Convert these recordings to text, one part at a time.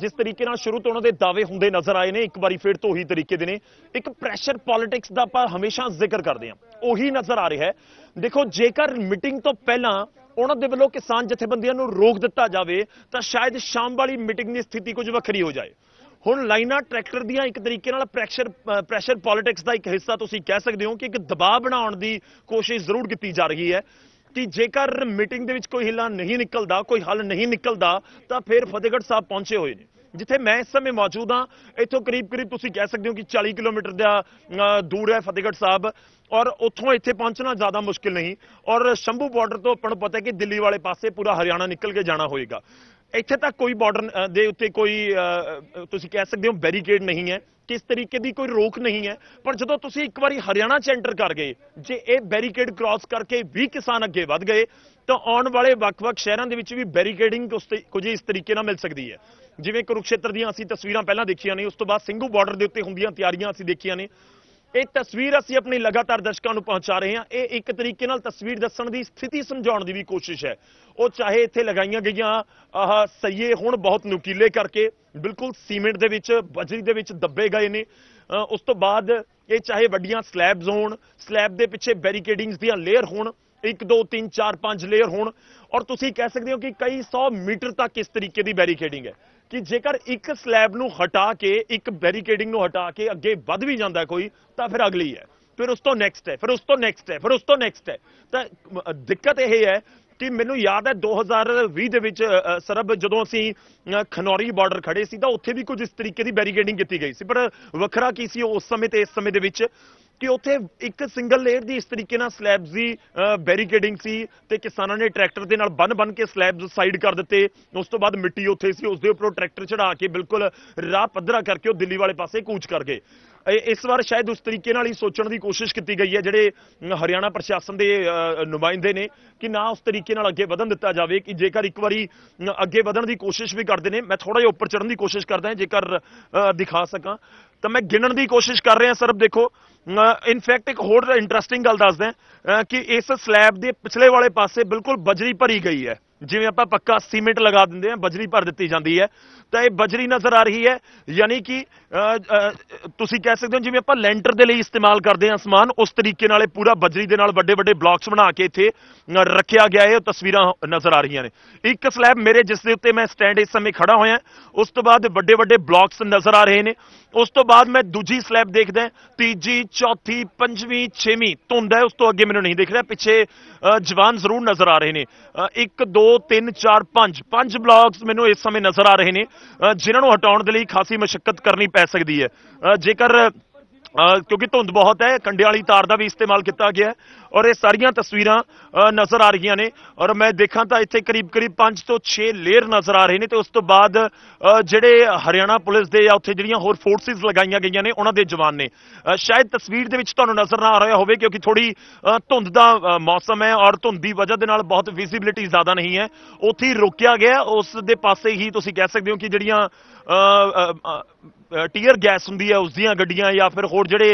ਜਿਸ ਤਰੀਕੇ ਨਾਲ ਸ਼ੁਰੂ ਤੋਂ ਉਹਨਾਂ ਦੇ ਦਾਅਵੇ ਹੁੰਦੇ ਨਜ਼ਰ ਆਏ ਨੇ ਇੱਕ ਵਾਰੀ ਫਿਰ ਤੋਂ ਉਹੀ ਤਰੀਕੇ ਦੇ ਨੇ ਇੱਕ ਪ੍ਰੈਸ਼ਰ ਪੋਲਿਟਿਕਸ ਦਾ ਆਪਾਂ ਹਮੇਸ਼ਾ ਜ਼ਿਕਰ ਕਰਦੇ ਹਾਂ ਉਹੀ ਨਜ਼ਰ ਆ ਰਿਹਾ ਹੈ ਦੇਖੋ ਜੇਕਰ ਮੀਟਿੰਗ ਤੋਂ ਪਹਿਲਾਂ ਉਹਨਾਂ ਦੇ ਵੱਲੋਂ ਕਿਸਾਨ ਜਥੇਬੰਦੀਆਂ ਨੂੰ ਰੋਕ ਦਿੱਤਾ ਜਾਵੇ ਤਾਂ ਸ਼ਾਇਦ ਸ਼ਾਮ ਵਾਲੀ ਮੀਟਿੰਗ ਦੀ ਸਥਿਤੀ ਕੁਝ ਵੱਖਰੀ ਹੋ ਜਾਏ ਹੁਣ ਲਾਈਨਾਂ ਟਰੈਕਟਰ ਦੀਆਂ ਇੱਕ ਤਰੀਕੇ ਨਾਲ ਪ੍ਰੈਸ਼ਰ ਪ੍ਰੈਸ਼ਰ ਪੋਲਿਟਿਕਸ ਦਾ ਇੱਕ ਹਿੱਸਾ ਤੁਸੀਂ ਕਹਿ ਸਕਦੇ ਹੋ ਕਿ ਇੱਕ ਦਬਾਅ ਬਣਾਉਣ ਦੀ ਕੋਸ਼ਿਸ਼ ਜ਼ਰੂਰ ਕੀਤੀ ਜਾ ਰਹੀ ਹੈ ਕਿ ਜੇਕਰ ਮੀਟਿੰਗ ਦੇ ਵਿੱਚ ਕੋਈ ਹਿਲਾ ਨਹੀਂ ਨਿਕਲਦਾ ਕੋਈ ਹੱਲ ਨਹੀਂ ਨਿਕਲਦਾ ਤਾਂ ਫਿਰ ਫਤਿਹਗੜ੍ਹ ਸਾਹਿਬ ਪਹੁੰਚੇ ਹੋਏ ਨੇ ਜਿੱਥੇ ਮੈਂ ਇਸ ਸਮੇਂ ਮੌਜੂਦ ਹਾਂ ਇੱਥੋਂ ਕਰੀਬ ਕਰੀਬ ਤੁਸੀਂ ਕਹਿ ਸਕਦੇ ਹੋ ਕਿ 40 ਕਿਲੋਮੀਟਰ ਦਾ ਦੂਰ ਹੈ ਫਤਿਹਗੜ੍ਹ ਸਾਹਿਬ ਔਰ ਉੱਥੋਂ ਇੱਥੇ ਪਹੁੰਚਣਾ ਜ਼ਿਆਦਾ ਮੁਸ਼ਕਿਲ ਨਹੀਂ ਔਰ ਸ਼ੰਭੂ ਬਾਰਡਰ ਤੋਂ ਆਪਾਂ ਨੂੰ ਪਤਾ ਹੈ ਕਿ ਦਿੱਲੀ ਵਾਲੇ ਪਾਸੇ ਪੂਰਾ ਹਰਿਆਣਾ ਨਿਕਲ ਕੇ ਜਾਣਾ ਹੋਏਗਾ ਇੱਥੇ ਤੱਕ ਕੋਈ ਬਾਰਡਰ ਦੇ ਉੱਤੇ ਕੋਈ ਤੁਸੀਂ ਕਹਿ ਸਕਦੇ ਹੋ ਬੈਰੀਕੇਡ ਨਹੀਂ ਹੈ ਕਿਸ ਤਰੀਕੇ ਦੀ ਕੋਈ ਰੋਕ ਨਹੀਂ ਹੈ ਪਰ ਜਦੋਂ ਤੁਸੀਂ ਇੱਕ ਵਾਰੀ ਹਰਿਆਣਾ ਚ ਐਂਟਰ ਕਰ ਗਏ ਜੇ ਇਹ ਬੈਰੀਕੇਡ ਕ੍ਰਾਸ ਕਰਕੇ ਵੀ ਕਿਸਾਨ ਅੱਗੇ ਵੱਧ ਗਏ ਤਾਂ ਆਉਣ ਵਾਲੇ ਵੱਖ-ਵੱਖ ਸ਼ਹਿਰਾਂ ਦੇ ਵਿੱਚ ਵੀ ਬੈਰੀਕੇਡਿੰਗ ਕੁਝ ਇਸ ਤਰੀਕੇ ਨਾਲ ਮਿਲ ਸਕਦੀ ਹੈ ਜਿਵੇਂ ਕੁਰੂਕਸ਼ੇਤਰ ਦੀਆਂ ਅਸੀਂ ਤਸਵੀਰਾਂ ਪਹਿਲਾਂ ਦੇਖੀਆਂ ਨੇ ਉਸ ਤੋਂ ਬਾਅਦ ਸਿੰਘੂ ਬਾਰਡਰ ਦੇ ਉੱਤੇ ਹੁੰਦੀਆਂ ਤਿਆਰੀਆਂ ਅਸੀਂ ਦੇਖੀਆਂ ਨੇ ਇਹ ਤਸਵੀਰ ਅਸੀਂ ਆਪਣੀ ਲਗਾਤਾਰ ਦਰਸ਼ਕਾਂ ਨੂੰ ਪਹੁੰਚਾ ਰਹੇ ਹਾਂ ਇਹ ਇੱਕ ਤਰੀਕੇ ਨਾਲ ਤਸਵੀਰ ਦੱਸਣ ਦੀ ਸਥਿਤੀ ਸਮਝਾਉਣ ਦੀ ਵੀ ਕੋਸ਼ਿਸ਼ ਹੈ ਉਹ ਚਾਹੇ ਇੱਥੇ ਲਗਾਈਆਂ ਗਈਆਂ ਆਹ ਸਈਏ ਹੁਣ ਬਹੁਤ ਨੁਕੀਲੇ ਕਰਕੇ ਬਿਲਕੁਲ ਸੀਮੈਂਟ ਦੇ ਵਿੱਚ ਬਜਰੀ ਦੇ ਵਿੱਚ ਦੱਬੇ ਗਏ ਨੇ ਉਸ ਤੋਂ ਬਾਅਦ ਇਹ ਚਾਹੇ ਵੱਡੀਆਂ ਸਲੈਬਸ ਹੋਣ ਸਲੈਬ ਦੇ ਪਿੱਛੇ ਬੈਰੀਕੇਡਿੰਗਸ ਦੀਆਂ ਲੇਅਰ ਹੋਣ 1 2 3 4 5 ਲੇਅਰ ਹੋਣ ਔਰ ਤੁਸੀਂ ਕਹਿ ਸਕਦੇ ਹੋ ਕਿ ਕਈ 100 ਮੀਟਰ ਤੱਕ ਇਸ ਤਰੀਕੇ ਦੀ ਬੈਰੀਕੇਡਿੰਗ ਹੈ ਕਿ ਜੇਕਰ ਇੱਕ ਸਲੈਬ ਨੂੰ ਹਟਾ ਕੇ ਇੱਕ ਬੈਰੀਕੇਡਿੰਗ ਨੂੰ ਹਟਾ ਕੇ ਅੱਗੇ ਵੱਧ ਵੀ ਜਾਂਦਾ ਕੋਈ ਤਾਂ ਫਿਰ ਅਗਲੀ ਹੈ ਫਿਰ ਉਸ ਤੋਂ ਨੈਕਸਟ ਹੈ ਫਿਰ ਉਸ ਤੋਂ ਨੈਕਸਟ ਹੈ ਫਿਰ ਉਸ ਤੋਂ ਨੈਕਸਟ ਹੈ ਤਾਂ ਦਿੱਕਤ ਇਹ ਹੈ ਕਿ ਮੈਨੂੰ ਯਾਦ ਹੈ 2020 ਦੇ ਵਿੱਚ ਸਰਬ ਜਦੋਂ ਅਸੀਂ ਖਨੌਰੀ ਬਾਰਡਰ ਖੜੇ ਸੀ ਤਾਂ ਉੱਥੇ ਵੀ ਕੁਝ ਇਸ ਤਰੀਕੇ ਦੀ ਬੈਰੀਕੇਡਿੰਗ ਕੀਤੀ ਗਈ ਸੀ ਪਰ ਵੱਖਰਾ ਕੀ ਸੀ ਉਸ ਸਮੇਂ ਤੇ ਇਸ ਸਮੇਂ ਦੇ ਵਿੱਚ ਕਿ ਉੱਥੇ ਇੱਕ ਸਿੰਗਲ ਲੇਅਰ ਦੀ ਇਸ ਤਰੀਕੇ ਨਾਲ ਸਲੈਬਸ ਦੀ ਬੈਰੀਕੇਡਿੰਗ ਸੀ ਤੇ ਕਿਸਾਨਾਂ ਨੇ ਟਰੈਕਟਰ ਦੇ ਨਾਲ ਬੰਨ ਬੰਨ ਕੇ ਸਲੈਬਸ ਸਾਈਡ ਕਰ ਦਿੱਤੇ ਉਸ ਤੋਂ ਬਾਅਦ ਮਿੱਟੀ ਉੱਥੇ ਸੀ ਉਸ ਦੇ ਉੱਪਰੋਂ ਟਰੈਕਟਰ ਚੜਾ ਕੇ ਬਿਲਕੁਲ ਰਾਹ ਪੱਧਰਾ ਕਰਕੇ ਉਹ ਦਿੱਲੀ ਵਾਲੇ ਪਾਸੇ ਕੂਚ ਕਰ ਗਏ ਇਸ ਵਾਰ ਸ਼ਾਇਦ ਉਸ ਤਰੀਕੇ ਨਾਲ ਹੀ ਸੋਚਣ ਦੀ ਕੋਸ਼ਿਸ਼ ਕੀਤੀ ਗਈ ਹੈ ਜਿਹੜੇ ਹਰਿਆਣਾ ਪ੍ਰਸ਼ਾਸਨ ਦੇ ਨੁਮਾਇੰਦੇ ਨੇ ਕਿ ਨਾ ਉਸ ਤਰੀਕੇ ਨਾਲ ਅੱਗੇ ਵਧਣ ਦਿੱਤਾ ਜਾਵੇ ਕਿ ਜੇਕਰ ਇੱਕ ਵਾਰੀ ਅੱਗੇ ਵਧਣ ਦੀ ਕੋਸ਼ਿਸ਼ ਵੀ ਕਰਦੇ ਨੇ ਮੈਂ ਥੋੜਾ ਜਿਹਾ ਉੱਪਰ ਚੜਨ ਦੀ ਕੋਸ਼ਿਸ਼ ਕਰਦਾ ਹਾਂ ਜੇਕਰ ਦਿਖਾ ਸਕਾਂ ਤਾਂ ਮੈਂ ਗਿਣਨ ਦੀ ਕੋਸ਼ਿਸ਼ ਕਰ ਰਿਹਾ ਸਰਬ ਦੇਖੋ ਇਨਫੈਕਟ ਇੱਕ ਹੋਰ ਇੰਟਰਸਟਿੰਗ ਗੱਲ ਦੱਸਦਾ ਕਿ ਇਸ ਸਲੈਬ ਦੇ ਪਿਛਲੇ ਵਾਲੇ ਪਾਸੇ ਬਿਲਕੁਲ ਬਜਰੀ ਭਰੀ ਗਈ ਹੈ ਜਿਵੇਂ ਆਪਾਂ ਪੱਕਾ ਸੀਮੈਂਟ ਲਗਾ ਦਿੰਦੇ ਆ ਬਜਰੀ ਭਰ ਦਿੱਤੀ ਜਾਂਦੀ ਹੈ ਤਾਂ ਇਹ ਬਜਰੀ ਨਜ਼ਰ ਆ ਰਹੀ ਹੈ ਯਾਨੀ ਕਿ ਤੁਸੀਂ ਕਹਿ ਸਕਦੇ ਹੋ ਜਿਵੇਂ ਆਪਾਂ ਲੈਂਟਰ ਦੇ ਲਈ ਇਸਤੇਮਾਲ ਕਰਦੇ ਆ ਸਮਾਨ ਉਸ ਤਰੀਕੇ ਨਾਲ ਇਹ ਪੂਰਾ ਬਜਰੀ ਦੇ ਨਾਲ ਵੱਡੇ ਵੱਡੇ ਬਲਾਕਸ ਬਣਾ ਕੇ ਇੱਥੇ ਰੱਖਿਆ ਗਿਆ ਹੈ ਉਹ ਤਸਵੀਰਾਂ ਨਜ਼ਰ ਆ ਰਹੀਆਂ ਨੇ ਇੱਕ ਸਲੈਬ ਮੇਰੇ ਜਿਸ ਦੇ ਉੱਤੇ ਮੈਂ ਸਟੈਂਡ ਇਸ ਸਮੇਂ ਖੜਾ ਹੋਇਆ ਉਸ ਤੋਂ ਬਾਅਦ ਵੱਡੇ ਵੱਡੇ ਬਲਾਕਸ ਨਜ਼ਰ ਆ ਰਹੇ ਨੇ ਉਸ ਤੋਂ ਬਾਅਦ ਮੈਂ ਦੂਜੀ ਸਲੈਬ ਦੇਖਦਾ ਤੀਜੀ ਚੌਥੀ ਪੰਜਵੀਂ ਛੇਵੀਂ ਧੁੰਦ ਹੈ ਉਸ ਤੋਂ ਅੱਗੇ ਮੈਨੂੰ ਨਹੀਂ ਦਿਖ ਰਿਹਾ ਪਿੱਛੇ ਜਵਾਨ ਜ਼ਰੂਰ ਨਜ਼ਰ ਆ ਰਹੇ ਨੇ ਇੱਕ ਦੋ 3 4 5 ਪੰਜ ਮੈਨੂੰ ਇਸ ਸਮੇਂ ਨਜ਼ਰ ਆ ਰਹੇ ਨੇ ਜਿਨ੍ਹਾਂ ਨੂੰ ਹਟਾਉਣ ਦੇ ਲਈ ਖਾਸੀ ਮਸ਼ਕਤ ਕਰਨੀ ਪੈ ਸਕਦੀ ਹੈ ਜੇਕਰ ਕਿਉਂਕਿ ਧੁੰਦ ਬਹੁਤ ਹੈ ਕੰਡੇ ਵਾਲੀ ਤਾਰ ਦਾ ਵੀ ਇਸਤੇਮਾਲ ਕੀਤਾ ਗਿਆ ਔਰ ਇਹ ਸਾਰੀਆਂ ਤਸਵੀਰਾਂ ਨਜ਼ਰ ਆ ਰਹੀਆਂ ਨੇ ਔਰ ਮੈਂ ਦੇਖਾਂ ਤਾਂ ਇੱਥੇ ਕਰੀਬ-ਕਰੀਬ 5 ਤੋਂ 6 ਲੇਅਰ ਨਜ਼ਰ ਆ ਰਹੇ ਨੇ ਤੇ ਉਸ ਤੋਂ ਬਾਅਦ ਜਿਹੜੇ ਹਰਿਆਣਾ ਪੁਲਿਸ ਦੇ ਜਾਂ ਉੱਥੇ ਜਿਹੜੀਆਂ ਹੋਰ ਫੋਰਸਿਸ ਲਗਾਈਆਂ ਗਈਆਂ ਨੇ ਉਹਨਾਂ ਦੇ ਜਵਾਨ ਨੇ ਸ਼ਾਇਦ ਤਸਵੀਰ ਦੇ ਵਿੱਚ ਤੁਹਾਨੂੰ ਨਜ਼ਰ ਨਾ ਆ ਰਿਹਾ ਹੋਵੇ ਕਿਉਂਕਿ ਥੋੜੀ ਧੁੰਦ ਦਾ ਮੌਸਮ ਹੈ ਔਰ ਧੁੰਦ ਦੀ ਵਜ੍ਹਾ ਦੇ ਨਾਲ ਬਹੁਤ ਵਿਜ਼ਿਬਿਲਿਟੀ ਜ਼ਿਆਦਾ ਨਹੀਂ ਹੈ ਉੱਥੇ ਰੋਕਿਆ ਗਿਆ ਉਸ ਦੇ ਪਾਸੇ ਹੀ ਤੁਸੀਂ ਕਹਿ ਸਕਦੇ ਹੋ ਕਿ ਜਿਹੜੀਆਂ ਟੀਅਰ ਗੈਸ ਹੁੰਦੀ ਹੈ ਉਸ ਦੀਆਂ ਗੱਡੀਆਂ ਜਾਂ ਫਿਰ ਹੋਰ ਜਿਹੜੇ